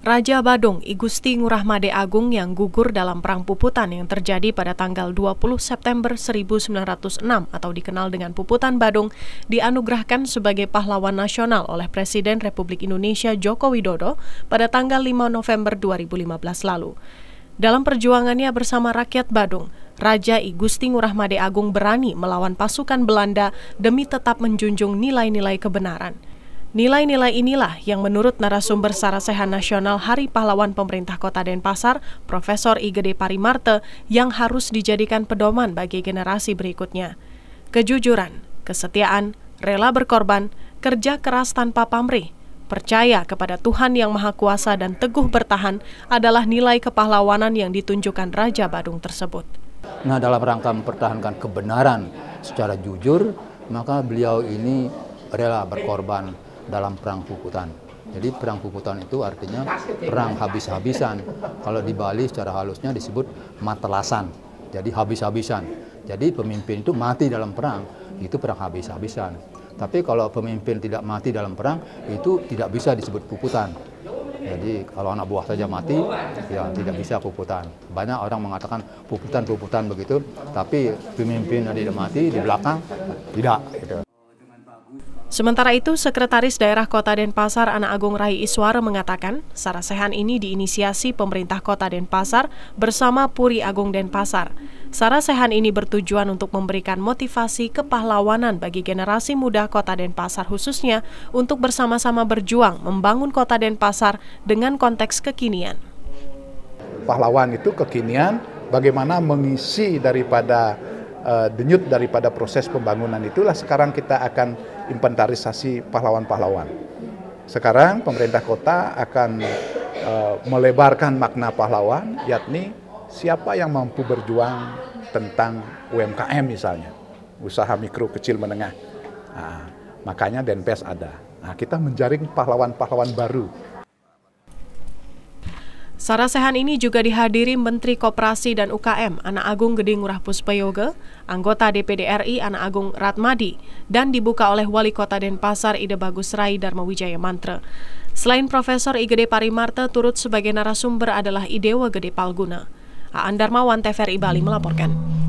Raja Badung I Gusti Ngurah Made Agung yang gugur dalam Perang Puputan yang terjadi pada tanggal 20 September 1906 atau dikenal dengan Puputan Badung dianugerahkan sebagai pahlawan nasional oleh Presiden Republik Indonesia Joko Widodo pada tanggal 5 November 2015 lalu. Dalam perjuangannya bersama rakyat Badung, Raja I Gusti Ngurah Made Agung berani melawan pasukan Belanda demi tetap menjunjung nilai-nilai kebenaran. Nilai-nilai inilah yang menurut narasumber Sarasehan Nasional Hari Pahlawan Pemerintah Kota Denpasar, Profesor Igede Parimarte, yang harus dijadikan pedoman bagi generasi berikutnya. Kejujuran, kesetiaan, rela berkorban, kerja keras tanpa pamrih, percaya kepada Tuhan Yang Maha Kuasa dan teguh bertahan adalah nilai kepahlawanan yang ditunjukkan Raja Badung tersebut. Nah, dalam rangka mempertahankan kebenaran secara jujur, maka beliau ini rela berkorban dalam perang puputan. Jadi perang puputan itu artinya perang habis-habisan. Kalau di Bali secara halusnya disebut matelasan. Jadi habis-habisan. Jadi pemimpin itu mati dalam perang, itu perang habis-habisan. Tapi kalau pemimpin tidak mati dalam perang, itu tidak bisa disebut puputan. Jadi kalau anak buah saja mati, ya tidak bisa puputan. Banyak orang mengatakan puputan-puputan begitu, tapi pemimpin yang tidak mati di belakang tidak. Gitu. Sementara itu, Sekretaris Daerah Kota Denpasar Anak Agung Rai Iswara mengatakan, sarasehan ini diinisiasi pemerintah Kota Denpasar bersama Puri Agung Denpasar. Sarasehan ini bertujuan untuk memberikan motivasi kepahlawanan bagi generasi muda Kota Denpasar khususnya untuk bersama-sama berjuang membangun Kota Denpasar dengan konteks kekinian. Pahlawan itu kekinian, bagaimana mengisi daripada Eh, denyut daripada proses pembangunan itulah sekarang kita akan inventarisasi pahlawan-pahlawan. Sekarang pemerintah kota akan uh, melebarkan makna pahlawan yakni siapa yang mampu berjuang tentang UMKM misalnya, usaha mikro kecil menengah. Nah, makanya Denpes ada. Nah, kita menjaring pahlawan-pahlawan baru Sarasehan ini juga dihadiri Menteri Koperasi dan UKM Anak Agung Gede Ngurah Puspeyoga, anggota DPD RI Anak Agung Ratmadi, dan dibuka oleh Wali Kota Denpasar Ide Bagus Rai Dharma Wijaya Mantra. Selain Profesor Igede Parimarta turut sebagai narasumber adalah Idewa Gede Palguna. Aan Darmawan TVRI Bali melaporkan.